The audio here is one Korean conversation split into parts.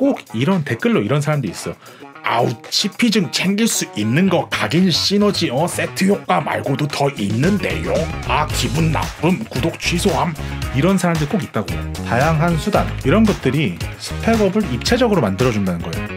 꼭 이런 댓글로 이런 사람도 있어. 아우 CP증 챙길 수 있는 거 각인 시너지 어 세트 효과 말고도 더 있는데요. 아 기분 나쁨 구독 취소함 이런 사람들 꼭 있다고. 다양한 수단 이런 것들이 스펙업을 입체적으로 만들어준다는 거예요.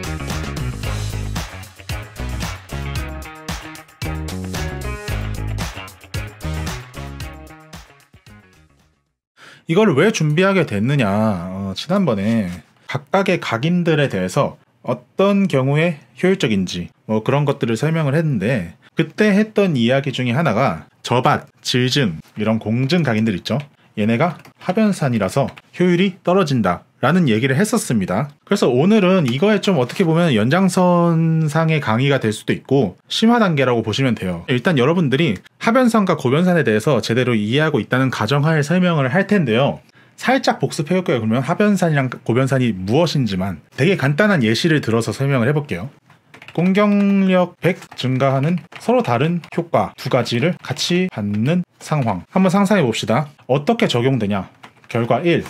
이걸 왜 준비하게 됐느냐 어, 지난번에 각각의 각인들에 대해서 어떤 경우에 효율적인지 뭐 그런 것들을 설명을 했는데 그때 했던 이야기 중에 하나가 저밭, 질증 이런 공증 각인들 있죠. 얘네가 하변산이라서 효율이 떨어진다. 라는 얘기를 했었습니다. 그래서 오늘은 이거에 좀 어떻게 보면 연장선상의 강의가 될 수도 있고 심화 단계라고 보시면 돼요. 일단 여러분들이 하변산과 고변산에 대해서 제대로 이해하고 있다는 가정하에 설명을 할 텐데요. 살짝 복습해 볼거요 그러면 하변산이랑 고변산이 무엇인지만 되게 간단한 예시를 들어서 설명을 해볼게요. 공격력 100 증가하는 서로 다른 효과 두 가지를 같이 받는 상황. 한번 상상해 봅시다. 어떻게 적용되냐? 결과 1.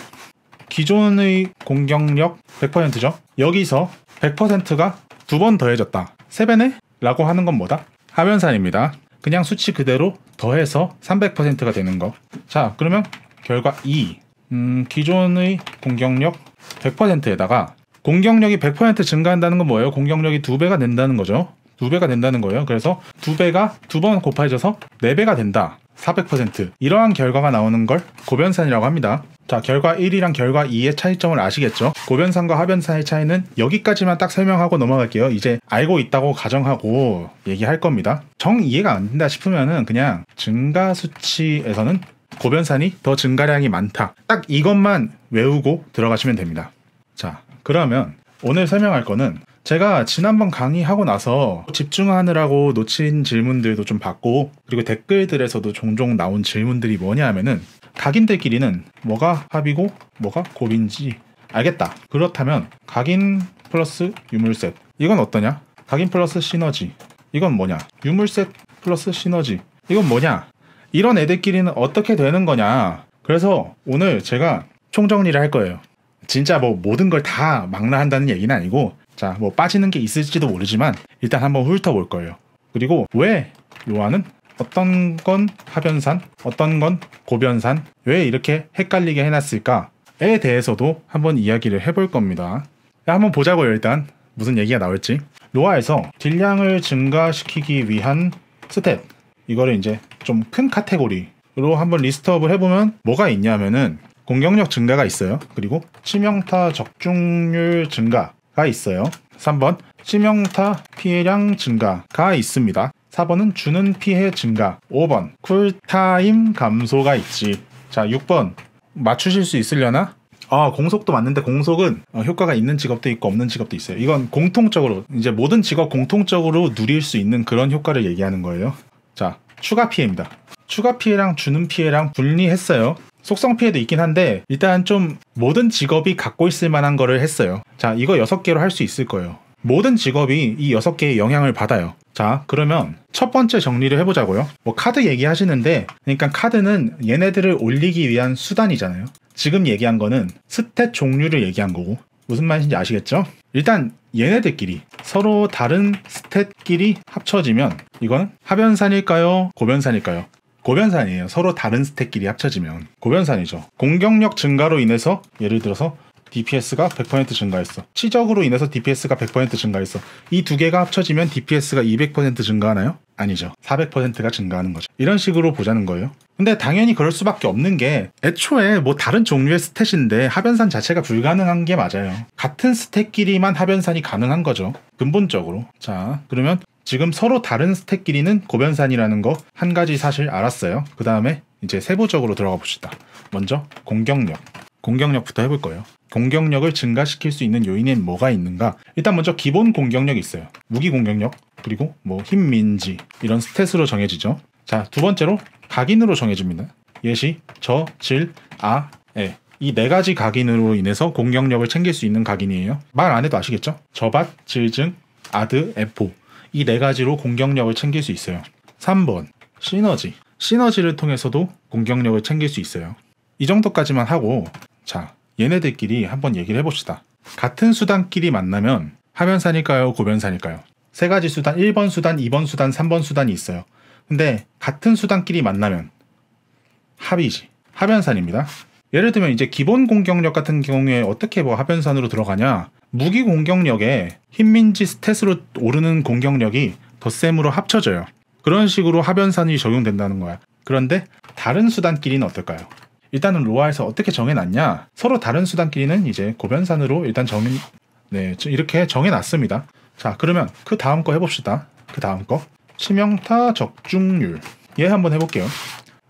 기존의 공격력 100%죠. 여기서 100%가 두 번 더해졌다. 세 배네? 라고 하는 건 뭐다? 하변산입니다. 그냥 수치 그대로 더해서 300%가 되는 거. 자, 그러면 결과 2. 음, 기존의 공격력 100%에다가 공격력이 100% 증가한다는 건 뭐예요? 공격력이 두배가 된다는 거죠. 두배가 된다는 거예요. 그래서 두배가 두 번 곱해져서 네배가 된다. 400% 이러한 결과가 나오는 걸 고변산이라고 합니다. 자, 결과 1이랑 결과 2의 차이점을 아시겠죠? 고변산과 하변산의 차이는 여기까지만 딱 설명하고 넘어갈게요. 이제 알고 있다고 가정하고 얘기할 겁니다. 정 이해가 안 된다 싶으면은 그냥 증가 수치에서는 고변산이 더 증가량이 많다. 딱 이것만 외우고 들어가시면 됩니다. 자, 그러면 오늘 설명할 거는 제가 지난번 강의하고 나서 집중하느라고 놓친 질문들도 좀 받고 그리고 댓글들에서도 종종 나온 질문들이 뭐냐 하면은 각인들끼리는 뭐가 합이고 뭐가 곱인지 알겠다. 그렇다면 각인 플러스 유물셋 이건 어떠냐? 각인 플러스 시너지 이건 뭐냐? 유물셋 플러스 시너지 이건 뭐냐? 이런 애들끼리는 어떻게 되는 거냐. 그래서 오늘 제가 총정리를 할 거예요. 진짜 뭐 모든 걸 다 망라한다는 얘기는 아니고 자, 뭐 빠지는 게 있을지도 모르지만 일단 한번 훑어볼 거예요. 그리고 왜 요한은 어떤 건 하변산, 어떤 건 고변산, 왜 이렇게 헷갈리게 해놨을까에 대해서도 한번 이야기를 해볼 겁니다. 한번 보자고요, 일단. 무슨 얘기가 나올지. 로아에서 딜량을 증가시키기 위한 스텝. 이거를 이제 좀큰 카테고리로 한번 리스트업을 해보면 뭐가 있냐면은 공격력 증가가 있어요. 그리고 치명타 적중률 증가가 있어요. 3번 치명타 피해량 증가가 있습니다. 4번은 주는 피해 증가. 5번 쿨타임 감소가 있지. 자, 6번 맞추실 수 있으려나? 아, 공속도 맞는데 공속은 어, 효과가 있는 직업도 있고 없는 직업도 있어요. 이건 공통적으로 이제 모든 직업 공통적으로 누릴 수 있는 그런 효과를 얘기하는 거예요. 자, 추가 피해입니다. 추가 피해랑 주는 피해랑 분리했어요. 속성 피해도 있긴 한데 일단 좀 모든 직업이 갖고 있을 만한 거를 했어요. 자, 이거 6개로 할 수 있을 거예요. 모든 직업이 이 6개의 영향을 받아요. 자, 그러면 첫 번째 정리를 해보자고요. 뭐 카드 얘기하시는데, 그러니까 카드는 얘네들을 올리기 위한 수단이잖아요. 지금 얘기한 거는 스탯 종류를 얘기한 거고, 무슨 말인지 아시겠죠? 일단 얘네들끼리 서로 다른 스탯끼리 합쳐지면 이건 하변산일까요? 고변산일까요? 고변산이에요. 서로 다른 스택끼리 합쳐지면 고변산이죠. 공격력 증가로 인해서 예를 들어서 DPS가 100% 증가했어. 치적으로 인해서 DPS가 100% 증가했어. 이 두 개가 합쳐지면 DPS가 200% 증가하나요? 아니죠. 400%가 증가하는 거죠. 이런 식으로 보자는 거예요. 근데 당연히 그럴 수밖에 없는 게 애초에 뭐 다른 종류의 스탯인데 하변산 자체가 불가능한 게 맞아요. 같은 스탯끼리만 하변산이 가능한 거죠. 근본적으로. 자, 그러면 지금 서로 다른 스탯끼리는 고변산이라는 거 한 가지 사실 알았어요. 그 다음에 이제 세부적으로 들어가 봅시다. 먼저 공격력. 공격력부터 해볼 거예요. 공격력을 증가시킬 수 있는 요인엔 뭐가 있는가? 일단 먼저 기본 공격력이 있어요. 무기 공격력, 그리고 뭐 힘 민지 이런 스탯으로 정해지죠. 자, 두 번째로 각인으로 정해집니다. 예시, 저, 질, 아, 에. 이 네 가지 각인으로 인해서 공격력을 챙길 수 있는 각인이에요. 말 안 해도 아시겠죠? 저밭, 질증, 아드, 에포. 이 네 가지로 공격력을 챙길 수 있어요. 3번, 시너지. 시너지를 통해서도 공격력을 챙길 수 있어요. 이 정도까지만 하고 자, 얘네들끼리 한번 얘기를 해봅시다. 같은 수단끼리 만나면 하변산일까요? 고변산일까요? 세 가지 수단, 1번 수단, 2번 수단, 3번 수단이 있어요. 근데 같은 수단끼리 만나면 합이지. 하변산입니다. 예를 들면 이제 기본 공격력 같은 경우에 어떻게 뭐 하변산으로 들어가냐? 무기 공격력에 흰민지 스탯으로 오르는 공격력이 덧셈으로 합쳐져요. 그런 식으로 하변산이 적용된다는 거야. 그런데 다른 수단끼리는 어떨까요? 일단은 로아에서 어떻게 정해놨냐 서로 다른 수단끼리는 이제 고변산으로 일단 정 네, 이렇게 정해놨습니다. 자 그러면 그 다음 거 해봅시다. 그 다음 거 치명타 적중률 얘 예, 한번 해볼게요.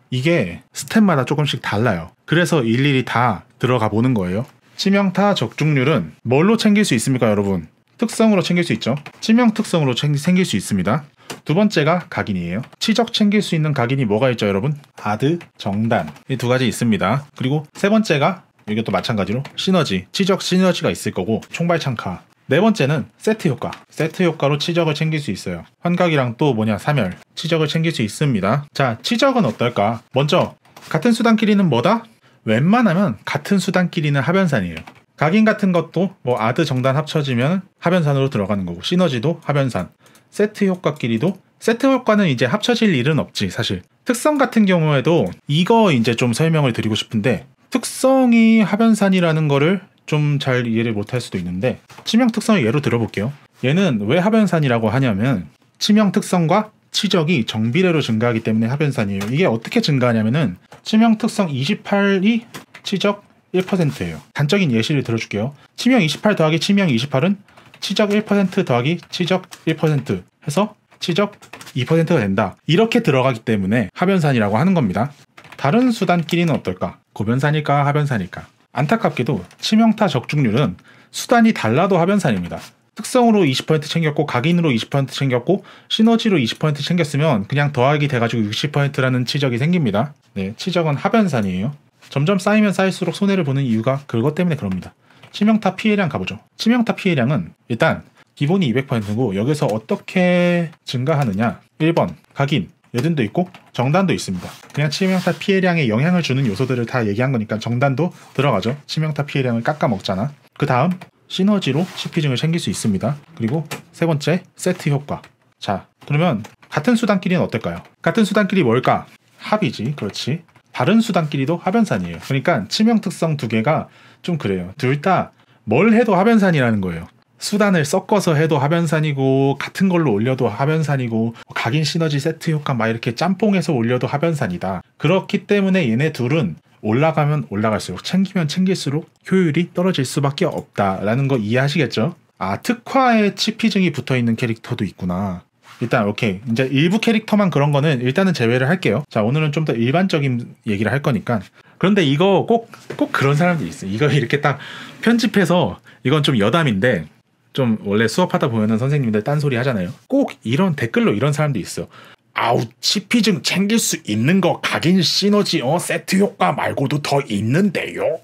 이게 스텝마다 조금씩 달라요. 그래서 일일이 다 들어가 보는 거예요. 치명타 적중률은 뭘로 챙길 수 있습니까, 여러분? 특성으로 챙길 수 있죠. 치명 특성으로 챙길 수 있습니다. 두 번째가 각인이에요. 치적 챙길 수 있는 각인이 뭐가 있죠, 여러분? 아드, 정단. 이 두 가지 있습니다. 그리고 세 번째가 이것도 마찬가지로 시너지, 치적 시너지가 있을 거고 총발 창카네 번째는 세트 효과. 세트 효과로 치적을 챙길 수 있어요. 환각이랑 또 뭐냐, 사멸. 치적을 챙길 수 있습니다. 자, 치적은 어떨까? 먼저 같은 수단끼리는 뭐다? 웬만하면 같은 수단끼리는 하변산이에요. 각인 같은 것도 뭐 아드 정단 합쳐지면 하변산으로 들어가는 거고 시너지도 하변산 세트 효과끼리도 세트 효과는 이제 합쳐질 일은 없지 사실 특성 같은 경우에도 이거 이제 좀 설명을 드리고 싶은데 특성이 하변산이라는 거를 좀 잘 이해를 못할 수도 있는데 치명 특성을 예로 들어볼게요 얘는 왜 하변산이라고 하냐면 치명 특성과 치적이 정비례로 증가하기 때문에 하변산이에요 이게 어떻게 증가하냐면은 치명 특성 28이 치적 1%예요 단적인 예시를 들어줄게요 치명 28 더하기 치명 28은 치적 1% 더하기 치적 1% 해서 치적 2%가 된다. 이렇게 들어가기 때문에 하변산이라고 하는 겁니다. 다른 수단끼리는 어떨까? 고변산일까 하변산일까? 안타깝게도 치명타 적중률은 수단이 달라도 하변산입니다. 특성으로 20% 챙겼고 각인으로 20% 챙겼고 시너지로 20% 챙겼으면 그냥 더하기 돼가지고 60%라는 치적이 생깁니다. 네, 치적은 하변산이에요. 점점 쌓이면 쌓일수록 손해를 보는 이유가 그것 때문에 그럽니다. 치명타 피해량 가보죠. 치명타 피해량은 일단 기본이 200%고 여기서 어떻게 증가하느냐 1번 각인 예전도 있고 정단도 있습니다. 그냥 치명타 피해량에 영향을 주는 요소들을 다 얘기한 거니까 정단도 들어가죠. 치명타 피해량을 깎아 먹잖아. 그 다음 시너지로 CP증을 챙길 수 있습니다. 그리고 세 번째 세트 효과. 자 그러면 같은 수단끼리는 어떨까요? 같은 수단끼리 뭘까? 합이지 그렇지. 다른 수단끼리도 합연산이에요. 그러니까 치명 특성 두 개가 좀 그래요. 둘 다 뭘 해도 하변산이라는 거예요. 수단을 섞어서 해도 하변산이고 같은 걸로 올려도 하변산이고 각인 시너지 세트 효과 막 이렇게 짬뽕해서 올려도 하변산이다. 그렇기 때문에 얘네 둘은 올라가면 올라갈수록 챙기면 챙길수록 효율이 떨어질 수밖에 없다라는 거 이해하시겠죠? 아 특화의 치피증이 붙어있는 캐릭터도 있구나. 일단 오케이 이제 일부 캐릭터만 그런 거는 일단은 제외를 할게요 자 오늘은 좀 더 일반적인 얘기를 할 거니까 그런데 이거 꼭, 꼭 그런 사람들이 있어요. 이거 이렇게 딱 편집해서 이건 좀 여담인데 좀 원래 수업하다 보면은 선생님들 딴소리 하잖아요. 꼭 이런 댓글로 이런 사람도 있어. 요 아우, 치피증 챙길 수 있는 거 각인 시너지 어 세트 효과 말고도 더 있는데요.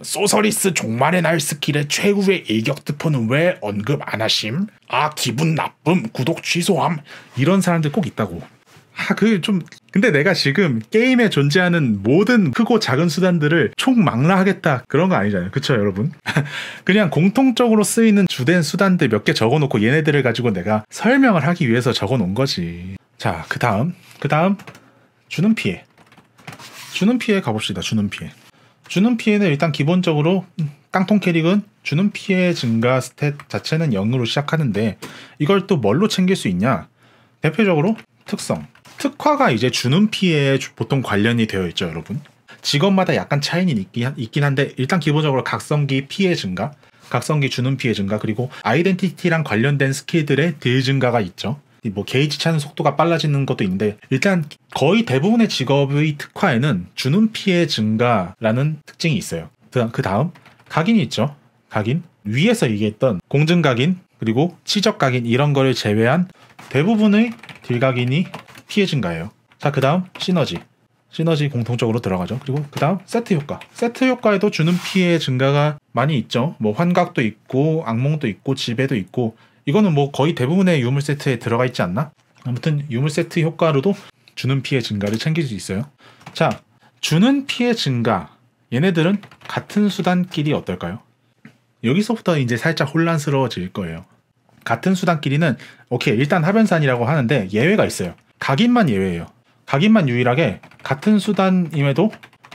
소서리스 종말의 날 스킬의 최후의 일격 드포는 왜 언급 안 하심? 아 기분 나쁨 구독 취소함 이런 사람들 꼭 있다고 아, 그게좀 근데 내가 지금 게임에 존재하는 모든 크고 작은 수단들을 총망라하겠다 그런 거 아니잖아요. 그쵸 여러분? 그냥 공통적으로 쓰이는 주된 수단들 몇 개 적어놓고 얘네들을 가지고 내가 설명을 하기 위해서 적어놓은 거지. 자, 그 다음, 그 다음 주는 피해. 주는 피해 가봅시다. 주는 피해. 주는 피해는 일단 기본적으로 깡통 음, 캐릭은 주는 피해 증가 스탯 자체는 0으로 시작하는데 이걸 또 뭘로 챙길 수 있냐? 대표적으로 특성. 특화가 이제 주는 피해에 보통 관련이 되어 있죠, 여러분. 직업마다 약간 차이는 있긴, 있긴 한데 일단 기본적으로 각성기 피해 증가, 각성기 주는 피해 증가 그리고 아이덴티티랑 관련된 스킬들의 딜 증가가 있죠. 뭐 게이지 차는 속도가 빨라지는 것도 있는데 일단 거의 대부분의 직업의 특화에는 주는 피해 증가라는 특징이 있어요. 그 다음 각인이 있죠. 각인 위에서 얘기했던 공증 각인 그리고 치적 각인 이런 거를 제외한 대부분의 딜 각인이 피해 증가예요. 자, 그 다음 시너지. 시너지 공통적으로 들어가죠. 그리고 그 다음 세트 효과. 세트 효과에도 주는 피해 증가가 많이 있죠. 뭐 환각도 있고 악몽도 있고 지배도 있고 이거는 뭐 거의 대부분의 유물 세트에 들어가 있지 않나? 아무튼 유물 세트 효과로도 주는 피해 증가를 챙길 수 있어요. 자, 주는 피해 증가. 얘네들은 같은 수단끼리 어떨까요? 여기서부터 이제 살짝 혼란스러워질 거예요. 같은 수단끼리는 오케이 일단 하변산이라고 하는데 예외가 있어요. 각인만 예외예요. 각인만 유일하게 같은 수단임에도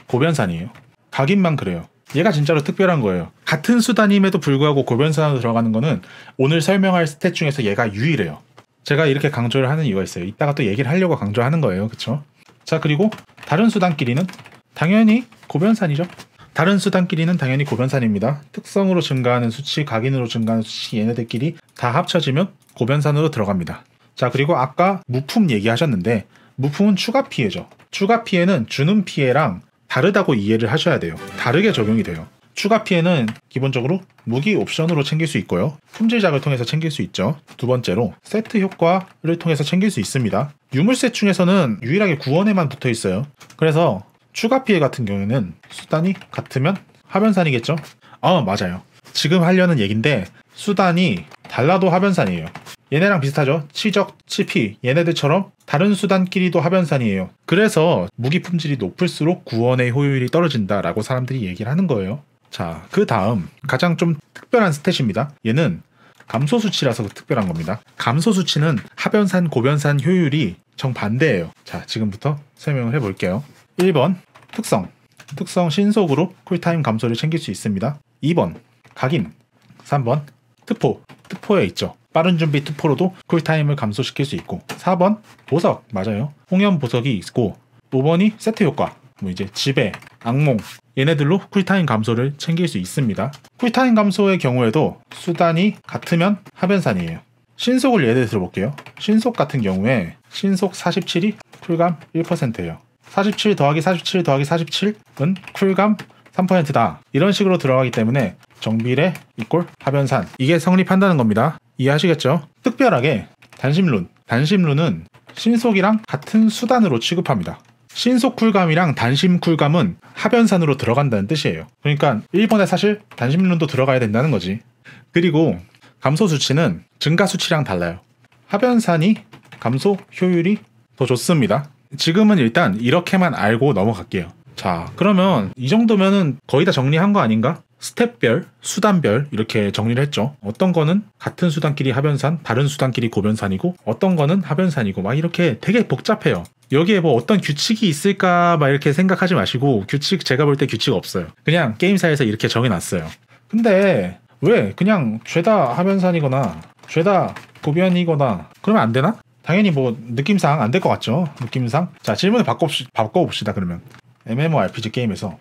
고변산이에요. 각인만 그래요. 얘가 진짜로 특별한 거예요. 같은 수단임에도 불구하고 고변산으로 들어가는 거는 오늘 설명할 스탯 중에서 얘가 유일해요. 제가 이렇게 강조를 하는 이유가 있어요. 이따가 또 얘기를 하려고 강조하는 거예요. 그쵸? 자 그리고 다른 수단끼리는 당연히 고변산이죠. 다른 수단끼리는 당연히 고변산입니다. 특성으로 증가하는 수치, 각인으로 증가하는 수치 얘네들끼리 다 합쳐지면 고변산으로 들어갑니다. 자 그리고 아까 무품 얘기하셨는데 무품은 추가 피해죠. 추가 피해는 주는 피해랑 다르다고 이해를 하셔야 돼요. 다르게 적용이 돼요. 추가 피해는 기본적으로 무기 옵션으로 챙길 수 있고요. 품질작을 통해서 챙길 수 있죠. 두 번째로 세트 효과를 통해서 챙길 수 있습니다. 유물셋 중에서는 유일하게 구원에만 붙어 있어요. 그래서 추가 피해 같은 경우에는 수단이 같으면 하변산이겠죠? 아 어, 맞아요. 지금 하려는 얘긴데 수단이 달라도 하변산이에요. 얘네랑 비슷하죠? 치적, 치피 얘네들처럼 다른 수단끼리도 하변산이에요. 그래서 무기 품질이 높을수록 구원의 효율이 떨어진다라고 사람들이 얘기를 하는 거예요. 자, 그 다음 가장 좀 특별한 스탯입니다. 얘는 감소 수치라서 특별한 겁니다. 감소 수치는 하변산, 고변산 효율이 정반대예요. 자, 지금부터 설명을 해볼게요. 1번 특성. 특성 신속으로 쿨타임 감소를 챙길 수 있습니다. 2번 각인 3번 특포 특포에 있죠. 빠른 준비 특포로도 쿨타임을 감소시킬 수 있고 4번 보석 맞아요. 홍연 보석이 있고 5번이 세트 효과 뭐 이제 지배, 악몽 얘네들로 쿨타임 감소를 챙길 수 있습니다. 쿨타임 감소의 경우에도 수단이 같으면 하변산이에요. 신속을 예를 들어볼게요. 신속 같은 경우에 신속 47이 쿨감 1%예요. 47 더하기 47 더하기 47은 쿨감 3%다. 이런 식으로 들어가기 때문에 정비례 이꼴 하변산 이게 성립한다는 겁니다. 이해하시겠죠? 특별하게 단심론단심론은 신속이랑 같은 수단으로 취급합니다. 신속 쿨감이랑 단심 쿨감은 하변산으로 들어간다는 뜻이에요. 그러니까 1번에 사실 단심론도 들어가야 된다는 거지. 그리고 감소 수치는 증가 수치랑 달라요. 하변산이 감소 효율이 더 좋습니다. 지금은 일단 이렇게만 알고 넘어갈게요. 자, 그러면 이 정도면은 거의 다 정리한 거 아닌가? 스텝별, 수단별 이렇게 정리를 했죠. 어떤 거는 같은 수단끼리 하변산, 다른 수단끼리 고변산이고 어떤 거는 하변산이고 막 이렇게 되게 복잡해요. 여기에 뭐 어떤 규칙이 있을까 막 이렇게 생각하지 마시고 규칙 제가 볼 때 규칙 없어요. 그냥 게임사에서 이렇게 정해놨어요. 근데 왜 그냥 죄다 하변산이거나 죄다 고변이거나 그러면 안 되나? 당연히 뭐 느낌상 안 될 것 같죠. 느낌상. 자 질문을 바꿔봅시, 바꿔봅시다 그러면 MMORPG 게임에서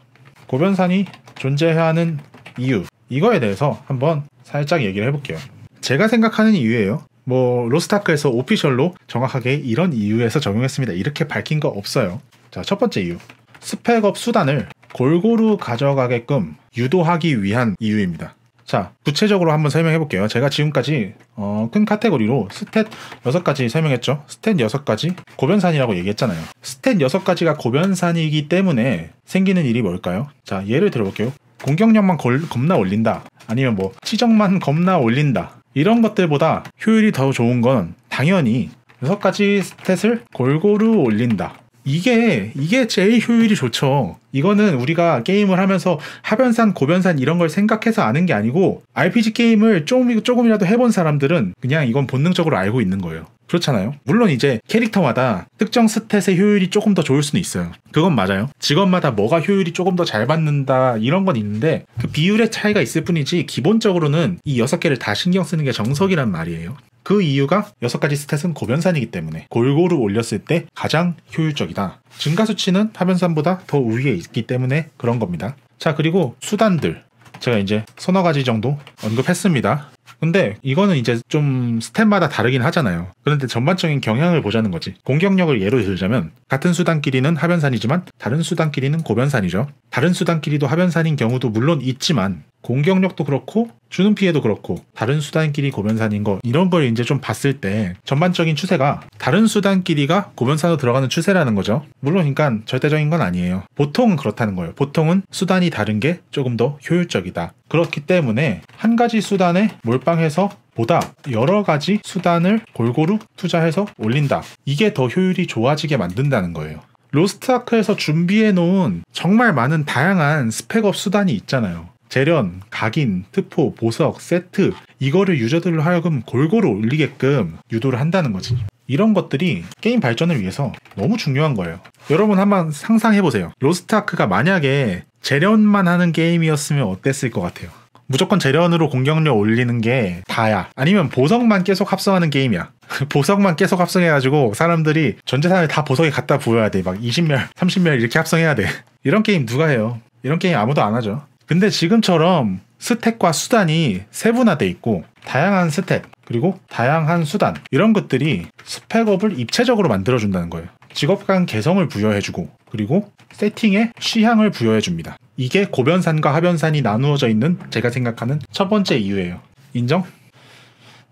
고변산이 존재하는 이유 이거에 대해서 한번 살짝 얘기를 해볼게요. 제가 생각하는 이유예요. 뭐 로스타크에서 오피셜로 정확하게 이런 이유에서 적용했습니다. 이렇게 밝힌 거 없어요. 자 첫 번째 이유 스펙업 수단을 골고루 가져가게끔 유도하기 위한 이유입니다. 자, 구체적으로 한번 설명해 볼게요. 제가 지금까지 어, 큰 카테고리로 스탯 6가지 설명했죠. 스탯 6가지 고변산이라고 얘기했잖아요. 스탯 6가지가 고변산이기 때문에 생기는 일이 뭘까요? 자, 예를 들어볼게요. 공격력만 걸, 겁나 올린다. 아니면 뭐치적만 겁나 올린다. 이런 것들보다 효율이 더 좋은 건 당연히 6가지 스탯을 골고루 올린다. 이게 이게 제일 효율이 좋죠. 이거는 우리가 게임을 하면서 하변산, 고변산 이런 걸 생각해서 아는 게 아니고 RPG 게임을 조금 조금이라도 해본 사람들은 그냥 이건 본능적으로 알고 있는 거예요. 그렇잖아요. 물론 이제 캐릭터마다 특정 스탯의 효율이 조금 더 좋을 수는 있어요. 그건 맞아요. 직업마다 뭐가 효율이 조금 더 잘 받는다 이런 건 있는데 그 비율의 차이가 있을 뿐이지 기본적으로는 이6 개를 다 신경 쓰는 게 정석이란 말이에요. 그 이유가 6가지 스탯은 고변산이기 때문에 골고루 올렸을 때 가장 효율적이다. 증가 수치는 파변산보다 더 위에 있기 때문에 그런 겁니다. 자 그리고 수단들 제가 이제 서너 가지 정도 언급했습니다. 근데 이거는 이제 좀 스탯마다 다르긴 하잖아요. 그런데 전반적인 경향을 보자는 거지. 공격력을 예로 들자면 같은 수단끼리는 하변산이지만 다른 수단끼리는 고변산이죠. 다른 수단끼리도 하변산인 경우도 물론 있지만 공격력도 그렇고 주는 피해도 그렇고 다른 수단끼리 고변산인 거 이런 걸 이제 좀 봤을 때 전반적인 추세가 다른 수단끼리가 고변산으로 들어가는 추세라는 거죠. 물론 그러니까 절대적인 건 아니에요. 보통은 그렇다는 거예요. 보통은 수단이 다른 게 조금 더 효율적이다. 그렇기 때문에 한 가지 수단에 몰빵해서 보다 여러 가지 수단을 골고루 투자해서 올린다. 이게 더 효율이 좋아지게 만든다는 거예요. 로스트아크에서 준비해 놓은 정말 많은 다양한 스펙업 수단이 있잖아요. 재련, 각인, 특포, 보석, 세트 이거를 유저들로 하여금 골고루 올리게끔 유도를 한다는 거지. 이런 것들이 게임 발전을 위해서 너무 중요한 거예요. 여러분 한번 상상해보세요. 로스트아크가 만약에 재련만 하는 게임이었으면 어땠을 것 같아요. 무조건 재련으로 공격력 올리는 게 다야. 아니면 보석만 계속 합성하는 게임이야. 보석만 계속 합성해가지고 사람들이 전 재산을 다 보석에 갖다 부어야 돼. 막 20멸, 30멸 이렇게 합성해야 돼. 이런 게임 누가 해요? 이런 게임 아무도 안 하죠. 근데 지금처럼 스택과 수단이 세분화돼 있고 다양한 스택 그리고 다양한 수단 이런 것들이 스펙업을 입체적으로 만들어준다는 거예요. 직업 간 개성을 부여해주고 그리고 세팅에 취향을 부여해 줍니다. 이게 고변산과 하변산이 나누어져 있는 제가 생각하는 첫 번째 이유예요. 인정?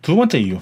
두 번째 이유.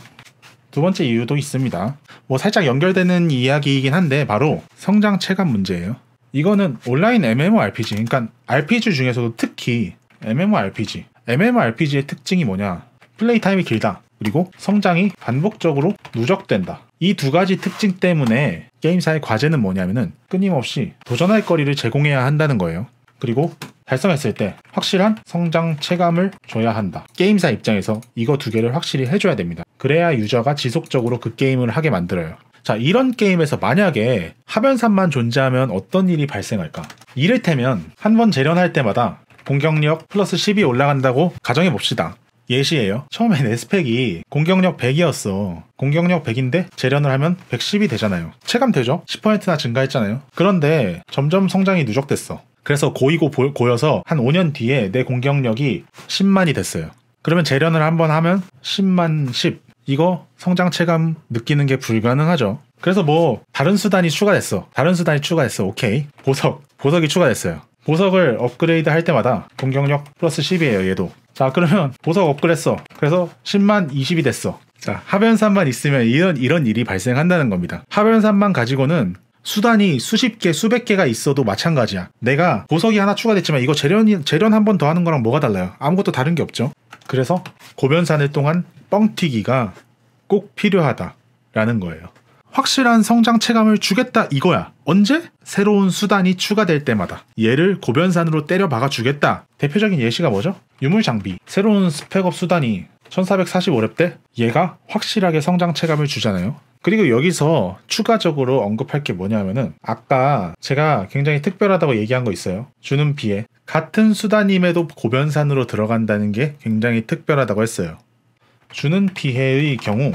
두 번째 이유도 있습니다. 뭐 살짝 연결되는 이야기이긴 한데 바로 성장 체감 문제예요. 이거는 온라인 MMORPG, 그러니까 RPG 중에서도 특히 MMORPG, MMORPG의 특징이 뭐냐? 플레이 타임이 길다. 그리고 성장이 반복적으로 누적된다. 이 두 가지 특징 때문에 게임사의 과제는 뭐냐면은 끊임없이 도전할 거리를 제공해야 한다는 거예요. 그리고 달성했을 때 확실한 성장 체감을 줘야 한다. 게임사 입장에서 이거 두 개를 확실히 해줘야 됩니다. 그래야 유저가 지속적으로 그 게임을 하게 만들어요. 자, 이런 게임에서 만약에 하변산만 존재하면 어떤 일이 발생할까? 이를테면 한 번 재련할 때마다 공격력 플러스 10이 올라간다고 가정해 봅시다. 예시예요. 처음에 내 스펙이 공격력 100이었어. 공격력 100인데 재련을 하면 110이 되잖아요. 체감되죠? 10%나 증가했잖아요. 그런데 점점 성장이 누적됐어. 그래서 고이고 보, 고여서 한 5년 뒤에 내 공격력이 10만이 됐어요. 그러면 재련을 한번 하면 10만 10. 이거 성장 체감 느끼는 게 불가능하죠. 그래서 뭐 다른 수단이 추가됐어. 다른 수단이 추가됐어. 오케이. 보석. 보석이 추가됐어요. 보석을 업그레이드 할 때마다 공격력 플러스 10이에요, 얘도. 자 그러면 보석 업그레스어 그래서 10만 20이 됐어 자 하변산만 있으면 이런 이런 일이 발생한다는 겁니다 하변산만 가지고는 수단이 수십 개, 수백 개가 있어도 마찬가지야. 내가 보석이 하나 추가됐지만 이거 재련, 재련 한 번 더 하는 거랑 뭐가 달라요? 아무것도 다른 게 없죠. 그래서 고변산을 동안 뻥튀기가 꼭 필요하다라는 거예요. 확실한 성장 체감을 주겠다 이거야. 언제? 새로운 수단이 추가될 때마다 얘를 고변산으로 때려 박아주겠다. 대표적인 예시가 뭐죠? 유물 장비. 새로운 스펙업 수단이 1445렙 때 얘가 확실하게 성장 체감을 주잖아요. 그리고 여기서 추가적으로 언급할 게 뭐냐면은 아까 제가 굉장히 특별하다고 얘기한 거 있어요. 주는 비에 같은 수단임에도 고변산으로 들어간다는 게 굉장히 특별하다고 했어요. 주는 피해의 경우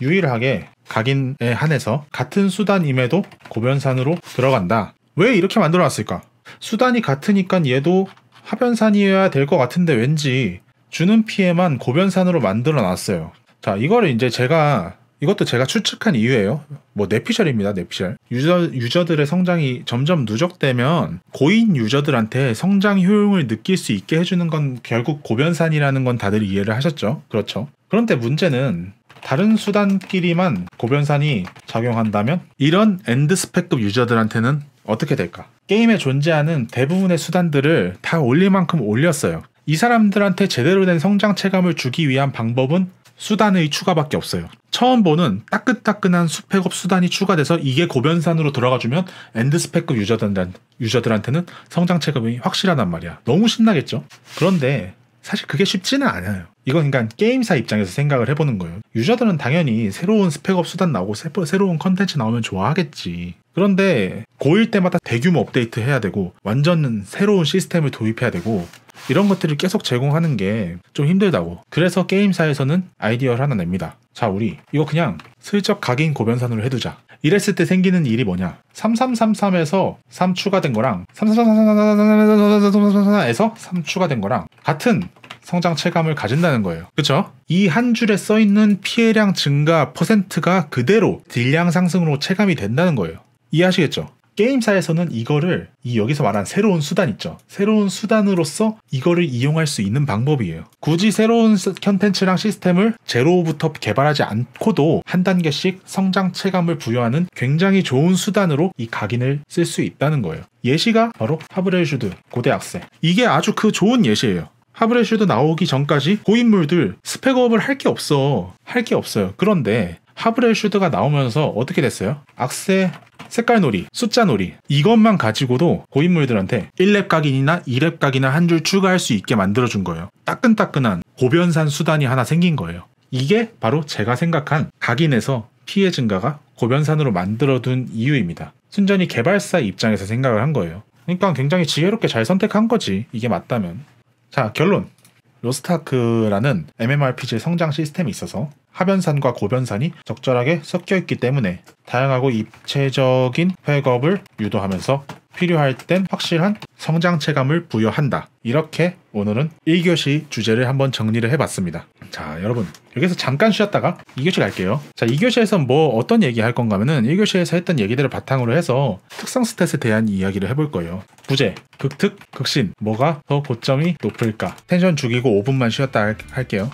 유일하게 각인에 한해서 같은 수단임에도 고변산으로 들어간다. 왜 이렇게 만들어놨을까? 수단이 같으니까 얘도 하변산이어야 될 것 같은데 왠지 주는 피해만 고변산으로 만들어놨어요. 자, 이거를 이제 제가 이것도 제가 추측한 이유예요. 뭐 내피셜입니다. 내피셜. 유저 유저들의 성장이 점점 누적되면 고인 유저들한테 성장 효용을 느낄 수 있게 해주는 건 결국 고변산이라는 건 다들 이해를 하셨죠? 그렇죠. 그런데 문제는 다른 수단끼리만 고변산이 작용한다면 이런 엔드스펙급 유저들한테는 어떻게 될까? 게임에 존재하는 대부분의 수단들을 다 올릴 만큼 올렸어요. 이 사람들한테 제대로 된 성장체감을 주기 위한 방법은 수단의 추가밖에 없어요. 처음 보는 따끈따끈한 수펙업 수단이 추가돼서 이게 고변산으로 들어가주면 엔드스펙급 유저들한테는 성장체감이 확실하단 말이야. 너무 신나겠죠? 그런데 사실 그게 쉽지는 않아요. 이건 그러니까 게임사 입장에서 생각을 해보는 거예요. 유저들은 당연히 새로운 스펙업 수단 나오고 새로운 컨텐츠 나오면 좋아하겠지. 그런데 고일 때마다 대규모 업데이트 해야 되고 완전 새로운 시스템을 도입해야 되고 이런 것들을 계속 제공하는 게 좀 힘들다고. 그래서 게임사에서는 아이디어를 하나 냅니다. 자, 우리 이거 그냥 슬쩍 각인 고변산으로 해두자. 이랬을 때 생기는 일이 뭐냐? 3333에서 3 추가된 거랑 3333에서 3 추가된 거랑 같은 성장 체감을 가진다는 거예요. 그쵸이 한 줄에 써 있는 피해량 증가 퍼센트가 그대로 딜량 상승으로 체감이 된다는 거예요. 이해하시겠죠? 게임사에서는 이거를 이 여기서 말한 새로운 수단 있죠. 새로운 수단으로서 이거를 이용할 수 있는 방법이에요. 굳이 새로운 컨텐츠랑 시스템을 제로부터 개발하지 않고도 한 단계씩 성장 체감을 부여하는 굉장히 좋은 수단으로 이 각인을 쓸 수 있다는 거예요. 예시가 바로 하브레슈드 고대 악세. 이게 아주 그 좋은 예시예요. 하브레슈드 나오기 전까지 고인물들 스펙업을 할 게 없어. 할 게 없어요. 그런데 하브레슈드가 나오면서 어떻게 됐어요? 악세 색깔놀이, 숫자놀이 이것만 가지고도 고인물들한테 1렙 각인이나 2렙 각인나한 줄 추가할 수 있게 만들어준 거예요. 따끈따끈한 고변산 수단이 하나 생긴 거예요. 이게 바로 제가 생각한 각인에서 피해 증가가 고변산으로 만들어둔 이유입니다. 순전히 개발사 입장에서 생각을 한 거예요. 그러니까 굉장히 지혜롭게 잘 선택한 거지 이게 맞다면 자 결론 로스타크라는 트 MMORPG 성장 시스템이 있어서 하변산과 고변산이 적절하게 섞여 있기 때문에 다양하고 입체적인 백업을 유도하면서 필요할 땐 확실한 성장 체감을 부여한다. 이렇게 오늘은 1교시 주제를 한번 정리를 해봤습니다. 자, 여러분. 여기서 잠깐 쉬었다가 2교시 갈게요. 자, 2교시에서 뭐 어떤 얘기 할 건가 하면은 1교시에서 했던 얘기들을 바탕으로 해서 특성 스탯에 대한 이야기를 해볼 거예요. 부재, 극특, 극신. 뭐가 더 고점이 높을까? 텐션 죽이고 5분만 쉬었다 할게요.